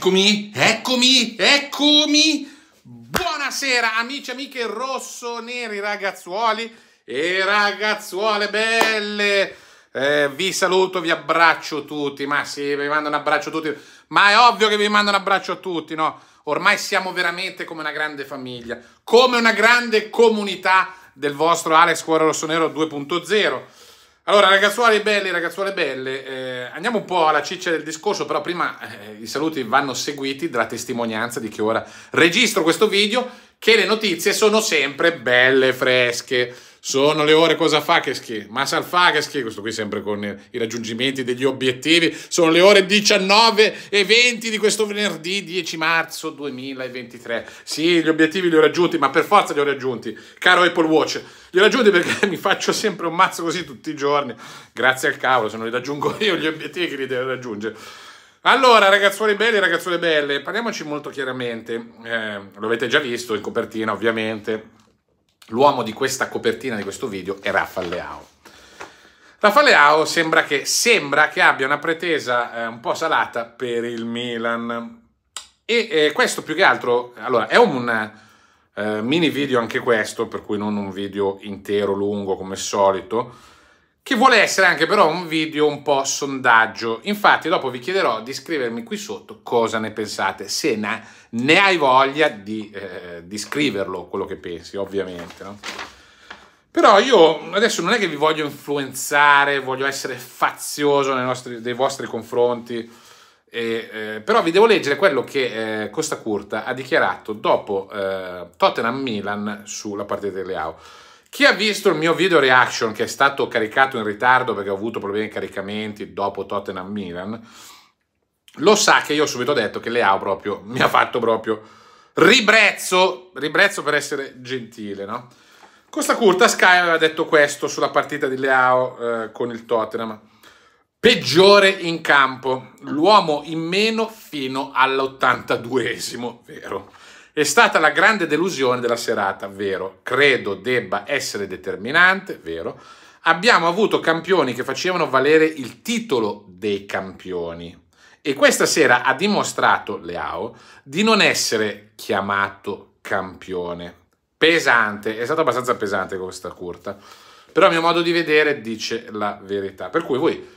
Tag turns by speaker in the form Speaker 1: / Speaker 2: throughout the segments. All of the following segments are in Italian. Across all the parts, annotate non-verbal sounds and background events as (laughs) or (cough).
Speaker 1: Eccomi, eccomi, eccomi! Buonasera amici, amiche rosso-neri, ragazzuoli e ragazzuole belle! Eh, vi saluto, vi abbraccio tutti, ma sì, vi mando un abbraccio a tutti, ma è ovvio che vi mando un abbraccio a tutti, no? Ormai siamo veramente come una grande famiglia, come una grande comunità del vostro Alex Cuore Rosso Nero 2.0 allora, ragazzuoli belli, ragazzuole belle, eh, andiamo un po' alla ciccia del discorso, però prima eh, i saluti vanno seguiti dalla testimonianza di chi ora registro questo video, che le notizie sono sempre belle fresche. Sono le ore cosa fa che schi? Ma sal fa che schi? Questo qui sempre con i raggiungimenti degli obiettivi. Sono le ore 19 e 20 di questo venerdì 10 marzo 2023. Sì, gli obiettivi li ho raggiunti, ma per forza li ho raggiunti. Caro Apple Watch, li ho raggiunti perché (laughs) mi faccio sempre un mazzo così tutti i giorni. Grazie al cavolo, se non li raggiungo io gli obiettivi che li devo raggiungere. Allora, ragazzuoli belli, ragazzuole belle, parliamoci molto chiaramente. Eh, lo avete già visto in copertina, ovviamente L'uomo di questa copertina di questo video è Rafa Leao. Rafa Leao sembra che, sembra che abbia una pretesa eh, un po' salata per il Milan. E eh, questo più che altro, allora, è un eh, mini video anche questo, per cui non un video intero, lungo come al solito, che vuole essere anche però un video un po' sondaggio. Infatti dopo vi chiederò di scrivermi qui sotto cosa ne pensate, se ne, ne hai voglia di, eh, di, scriverlo quello che pensi, ovviamente. No? Però io adesso non è che vi voglio influenzare, voglio essere fazioso nei, nostri, nei vostri confronti, e, eh, però vi devo leggere quello che eh, Costa Curta ha dichiarato dopo eh, Tottenham-Milan sulla partita di Leao. Chi ha visto il mio video reaction che è stato caricato in ritardo perché ho avuto problemi di caricamenti dopo Tottenham Milan, lo sa che io ho subito detto che Leao proprio (laughs) mi ha fatto proprio ribrezzo, ribrezzo per essere gentile, no? Costa curta Sky aveva detto questo sulla partita di Leao eh, con il Tottenham. Peggiore in campo, l'uomo in meno fino all'82esimo, vero? È stata la grande delusione della serata, vero? Credo debba essere determinante, vero? Abbiamo avuto campioni che facevano valere il titolo dei campioni. E questa sera ha dimostrato Leao di non essere chiamato campione. Pesante, è stata abbastanza pesante questa curta. Però a mio modo di vedere dice la verità. Per cui voi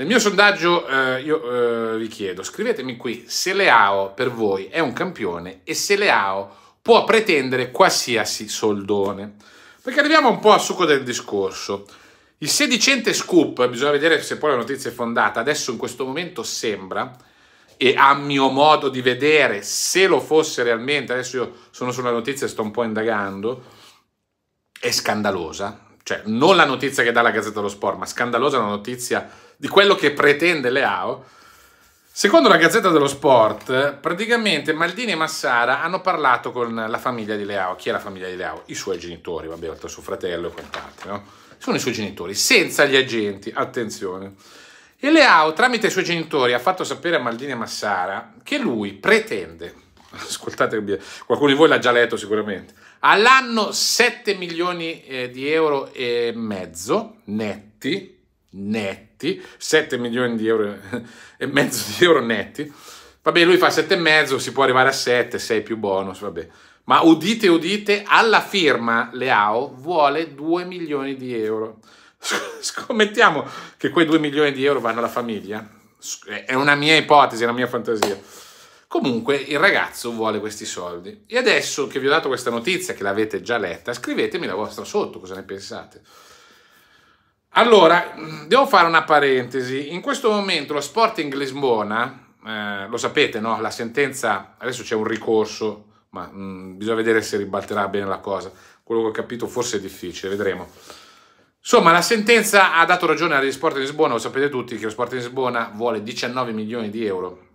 Speaker 1: nel mio sondaggio eh, io eh, vi chiedo, scrivetemi qui se Leao per voi è un campione e se Leao può pretendere qualsiasi soldone. Perché arriviamo un po' al succo del discorso. Il sedicente scoop, bisogna vedere se poi la notizia è fondata, adesso in questo momento sembra, e a mio modo di vedere, se lo fosse realmente, adesso io sono sulla notizia e sto un po' indagando, è scandalosa, cioè non la notizia che dà la Gazzetta dello Sport, ma scandalosa la notizia di quello che pretende Leao. Secondo la Gazzetta dello Sport, praticamente Maldini e Massara hanno parlato con la famiglia di Leao. Chi è la famiglia di Leao? I suoi genitori, vabbè, oltre a suo fratello e quant'altro, no? Sono i suoi genitori, senza gli agenti, attenzione. E Leao, tramite i suoi genitori, ha fatto sapere a Maldini e Massara che lui pretende, (laughs) ascoltate, qualcuno di voi l'ha già letto sicuramente, all'anno 7 milioni eh, di euro e mezzo netti, netti, 7 milioni di euro e mezzo di euro netti, vabbè lui fa 7,5, si può arrivare a 7, 6 più bonus, vabbè. Ma udite, udite, alla firma Leao vuole 2 milioni di euro. (laughs) Scommettiamo che quei 2 milioni di euro vanno alla famiglia? È una mia ipotesi, è una mia fantasia. Comunque il ragazzo vuole questi soldi. E adesso che vi ho dato questa notizia, che l'avete già letta, scrivetemi la vostra sotto, cosa ne pensate. Allora, devo fare una parentesi. In questo momento lo Sporting Lisbona, eh, lo sapete, no? La sentenza, adesso c'è un ricorso, ma mh, bisogna vedere se ribalterà bene la cosa. Quello che ho capito forse è difficile, vedremo. Insomma, la sentenza ha dato ragione agli Sporting Lisbona, lo sapete tutti che lo Sporting Lisbona vuole 19 milioni di euro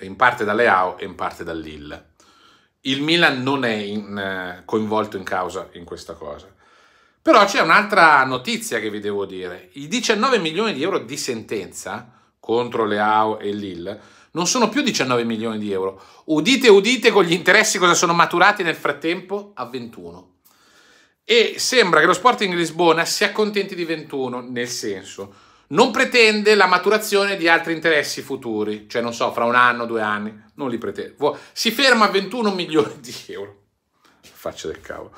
Speaker 1: in parte da Leao e in parte da Lille. Il Milan non è in, eh, coinvolto in causa in questa cosa. Però c'è un'altra notizia che vi devo dire. I 19 milioni di euro di sentenza contro Leao e Lille non sono più 19 milioni di euro. Udite, udite con gli interessi cosa sono maturati nel frattempo? A 21. E sembra che lo Sporting Lisbona si accontenti di 21, nel senso non pretende la maturazione di altri interessi futuri, cioè non so, fra un anno, due anni, non li pretende. Si ferma a 21 milioni di euro. Faccia del cavolo.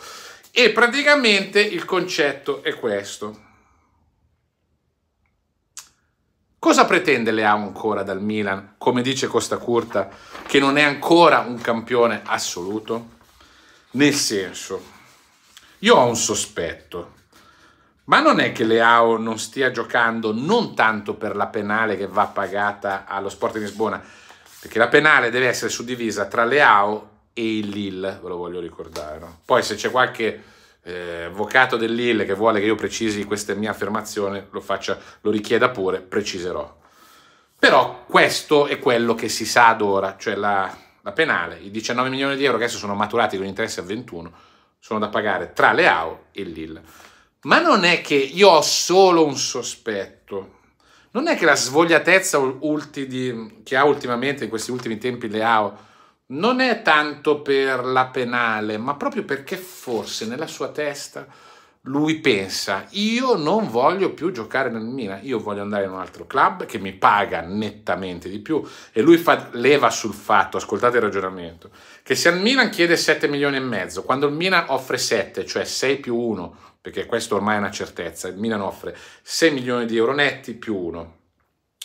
Speaker 1: E praticamente il concetto è questo. Cosa pretende Leao ancora dal Milan, come dice Costa Curta, che non è ancora un campione assoluto? Nel senso, io ho un sospetto ma non è che Leao non stia giocando non tanto per la penale che va pagata allo Sport di Lisbona, perché la penale deve essere suddivisa tra Leao e il Lille, ve lo voglio ricordare. No? Poi se c'è qualche eh, avvocato del Lille che vuole che io precisi questa mia affermazione, lo, faccia, lo richieda pure, preciserò. Però questo è quello che si sa ad ora, cioè la, la penale, i 19 milioni di euro che adesso sono maturati con interessi a 21, sono da pagare tra Leao e il Lille. Ma non è che io ho solo un sospetto, non è che la svogliatezza ultimi, che ha ultimamente, in questi ultimi tempi, Leao, non è tanto per la penale, ma proprio perché forse nella sua testa lui pensa io non voglio più giocare nel Milan, io voglio andare in un altro club che mi paga nettamente di più e lui fa leva sul fatto, ascoltate il ragionamento, che se al Milan chiede 7 milioni e mezzo, quando il Milan offre 7, cioè 6 più 1 perché questo ormai è una certezza. Il Milan offre 6 milioni di euro netti più uno,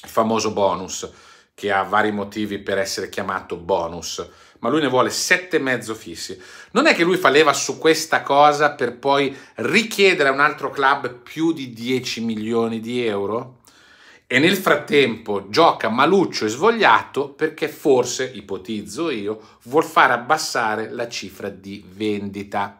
Speaker 1: il famoso bonus che ha vari motivi per essere chiamato bonus, ma lui ne vuole 7,5 fissi. Non è che lui fa leva su questa cosa per poi richiedere a un altro club più di 10 milioni di euro? E nel frattempo gioca maluccio e svogliato perché forse, ipotizzo io, vuol far abbassare la cifra di vendita.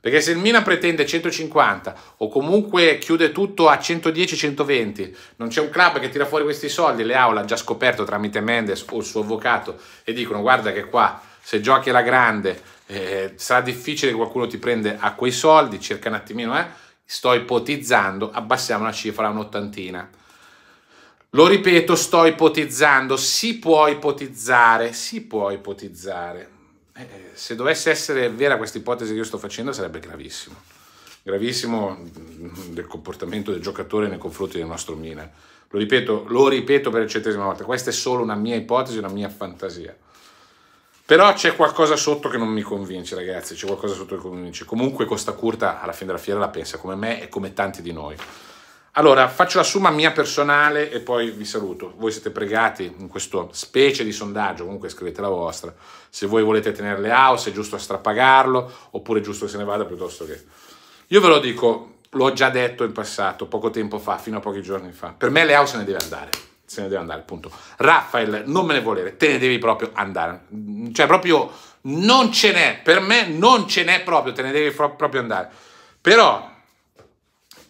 Speaker 1: Perché se il Milan pretende 150 o comunque chiude tutto a 110-120, non c'è un club che tira fuori questi soldi, le Aula ha già scoperto tramite Mendes o il suo avvocato e dicono guarda che qua se giochi alla grande eh, sarà difficile che qualcuno ti prende a quei soldi, cerca un attimino, eh? sto ipotizzando, abbassiamo la cifra a un'ottantina. Lo ripeto, sto ipotizzando, si può ipotizzare, si può ipotizzare. Eh, se dovesse essere vera questa ipotesi che io sto facendo sarebbe gravissimo, gravissimo del comportamento del giocatore nei confronti del nostro Milan. Lo ripeto, lo ripeto per la centesima volta, questa è solo una mia ipotesi, una mia fantasia. Però c'è qualcosa sotto che non mi convince, ragazzi, c'è qualcosa sotto che mi convince. Comunque Costa Curta alla fine della fiera la pensa come me e come tanti di noi. Allora, faccio la somma mia personale e poi vi saluto. Voi siete pregati in questo specie di sondaggio, comunque scrivete la vostra. Se voi volete tenere le house, è giusto strappagarlo, oppure è giusto che se ne vada piuttosto che... Io ve lo dico, l'ho già detto in passato, poco tempo fa, fino a pochi giorni fa. Per me le house se ne deve andare, se ne deve andare, punto. Raffaele, non me ne volere, te ne devi proprio andare. Cioè, proprio non ce n'è, per me non ce n'è proprio, te ne devi proprio andare. Però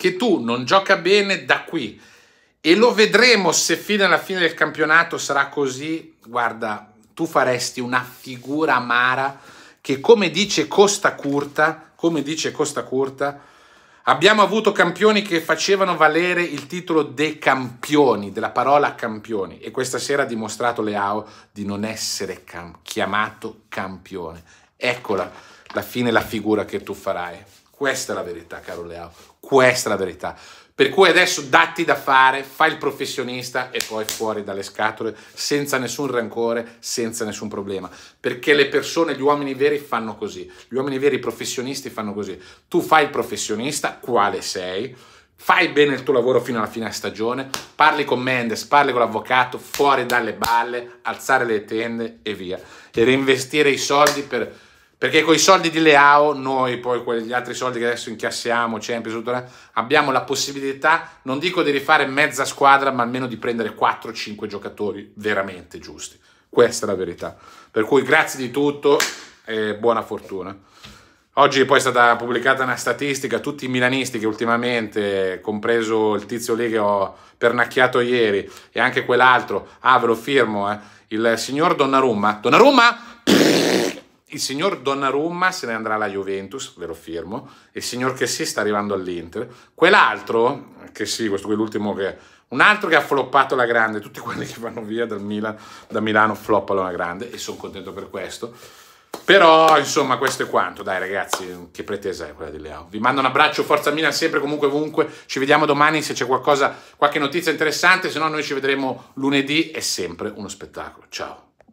Speaker 1: che tu non gioca bene da qui e lo vedremo se fino alla fine del campionato sarà così, guarda, tu faresti una figura amara che come dice Costa Curta, come dice Costa Curta, abbiamo avuto campioni che facevano valere il titolo dei campioni, della parola campioni e questa sera ha dimostrato Leao di non essere cam chiamato campione. Eccola la fine, la figura che tu farai. Questa è la verità, caro Leao. Questa è la verità. Per cui adesso datti da fare, fai il professionista e poi fuori dalle scatole, senza nessun rancore, senza nessun problema. Perché le persone, gli uomini veri fanno così. Gli uomini veri, i professionisti fanno così. Tu fai il professionista, quale sei, fai bene il tuo lavoro fino alla fine della stagione, parli con Mendes, parli con l'avvocato, fuori dalle balle, alzare le tende e via. E reinvestire i soldi per perché con i soldi di Leao noi poi quegli altri soldi che adesso incassiamo, Champions, tutto, abbiamo la possibilità, non dico di rifare mezza squadra, ma almeno di prendere 4-5 giocatori veramente giusti. Questa è la verità. Per cui grazie di tutto e buona fortuna. Oggi poi è stata pubblicata una statistica, tutti i milanisti che ultimamente, compreso il tizio lì che ho pernacchiato ieri e anche quell'altro, ah ve lo firmo, eh, il signor Donnarumma, Donnarumma il signor Donnarumma se ne andrà alla Juventus, ve lo firmo, il signor che si sta arrivando all'Inter, quell'altro, che sì, questo qui l'ultimo che... Un altro che ha floppato la grande, tutti quelli che vanno via dal Milan, da Milano floppano la grande e sono contento per questo. Però, insomma, questo è quanto. Dai, ragazzi, che pretesa è quella di Leao. Vi mando un abbraccio, forza Milan, sempre, comunque, ovunque. Ci vediamo domani se c'è qualcosa, qualche notizia interessante. Se no, noi ci vedremo lunedì. È sempre uno spettacolo. Ciao.